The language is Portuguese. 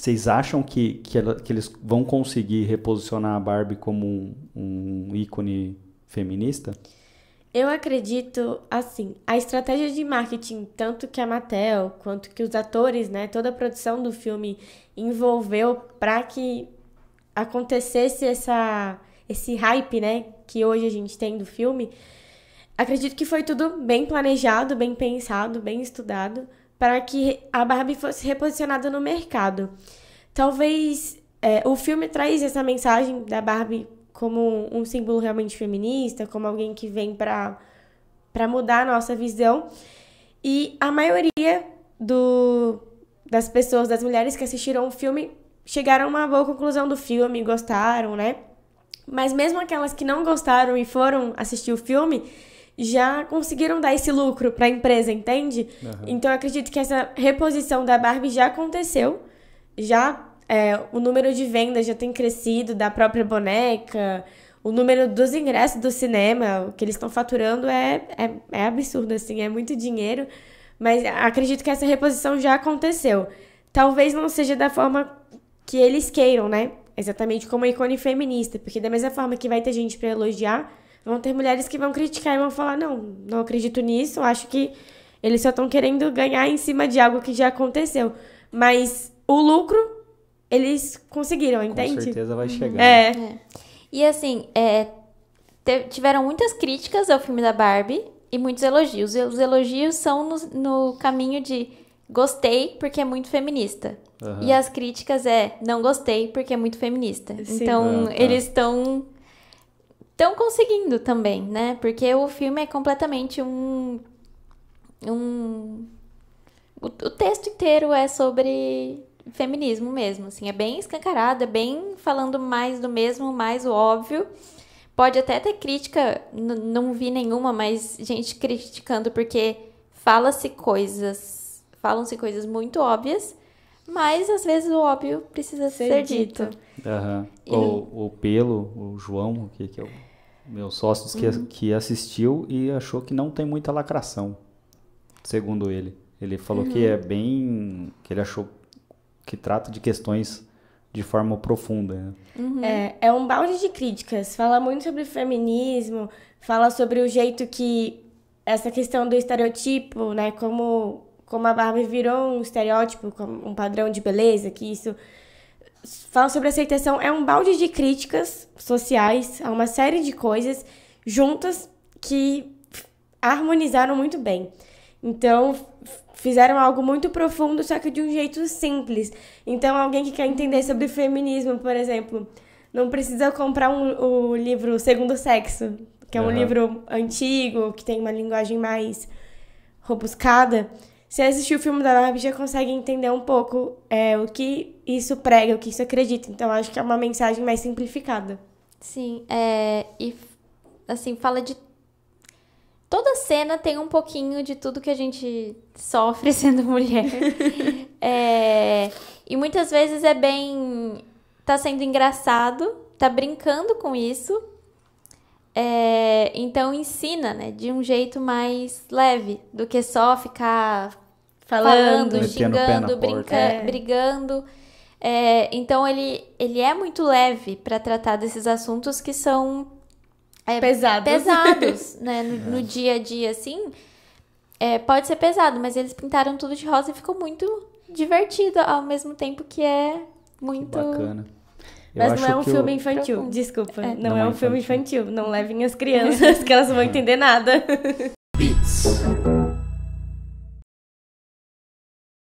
Vocês acham que, que, ela, que, eles vão conseguir reposicionar a Barbie como um, um ícone feminista? Eu acredito, assim, a estratégia de marketing, tanto que a Mattel, quanto que os atores, né, toda a produção do filme envolveu para que acontecesse essa, esse hype, né, que hoje a gente tem do filme. Acredito que foi tudo bem planejado, bem pensado, bem estudado para que a Barbie fosse reposicionada no mercado. Talvez é, o filme traz essa mensagem da Barbie como um símbolo realmente feminista, como alguém que vem para para mudar a nossa visão. E a maioria do, das pessoas, das mulheres que assistiram o filme, chegaram a uma boa conclusão do filme, gostaram, né? Mas mesmo aquelas que não gostaram e foram assistir o filme, já conseguiram dar esse lucro para a empresa, entende? Uhum. Então eu acredito que essa reposição da Barbie já aconteceu, já é, o número de vendas já tem crescido da própria boneca, o número dos ingressos do cinema, o que eles estão faturando é, é, é absurdo, assim, é muito dinheiro. Mas acredito que essa reposição já aconteceu. Talvez não seja da forma que eles queiram, né? Exatamente como a ícone feminista, porque da mesma forma que vai ter gente para elogiar, Vão ter mulheres que vão criticar e vão falar: não, não acredito nisso, acho que eles só estão querendo ganhar em cima de algo que já aconteceu. Mas o lucro, eles conseguiram, entende? Com certeza vai uhum. chegar. É. é. E assim, é, tiveram muitas críticas ao filme da Barbie e muitos elogios. E os elogios são no, no caminho de gostei porque é muito feminista. Uhum. E as críticas é não gostei porque é muito feminista. Sim. Então, ah, tá. eles estão estão conseguindo também, né? Porque o filme é completamente um. um o, o, texto inteiro é sobre feminismo mesmo, assim, é bem escancarado, é bem falando mais do mesmo, mais o óbvio. Pode até ter crítica, não vi nenhuma, mas gente criticando porque fala-se coisas, falam-se coisas muito óbvias, mas às vezes o óbvio precisa ser, ser dito. dito. Uhum. E... Ou, o Pelo, o João, o que, que é o meus sócios uhum. que, que assistiu e achou que não tem muita lacração, segundo ele. Ele falou uhum. que é bem. que ele achou que trata de questões de forma profunda. Né? Uhum. É, é um balde de críticas. Fala muito sobre feminismo, fala sobre o jeito que essa questão do estereotipo, né? Como, como a Barbie virou um estereótipo, um padrão de beleza, que isso falam sobre aceitação é um balde de críticas sociais a uma série de coisas juntas que harmonizaram muito bem. Então, fizeram algo muito profundo, só que de um jeito simples. Então, alguém que quer entender sobre feminismo, por exemplo, não precisa comprar um, o livro Segundo Sexo, que é um uhum. livro antigo, que tem uma linguagem mais robuscada se assistir o filme da Barbie já consegue entender um pouco é, o que isso prega, o que isso acredita. Então acho que é uma mensagem mais simplificada. Sim, é, e assim, fala de. Toda cena tem um pouquinho de tudo que a gente sofre sendo mulher. é, e muitas vezes é bem. tá sendo engraçado, tá brincando com isso, é, então ensina, né, de um jeito mais leve do que só ficar falando, falando xingando, brincando, é. brigando. É, então ele, ele é muito leve para tratar desses assuntos que são é, pesados, pesados né, no, no, é. dia a dia, assim. É, pode ser pesado, mas eles pintaram tudo de rosa e ficou muito divertido ao mesmo tempo que é muito que bacana mas não é um filme eu... infantil, desculpa. É. Não, não, é, é um filme infantil. Não levem as crianças que elas não vão entender nada.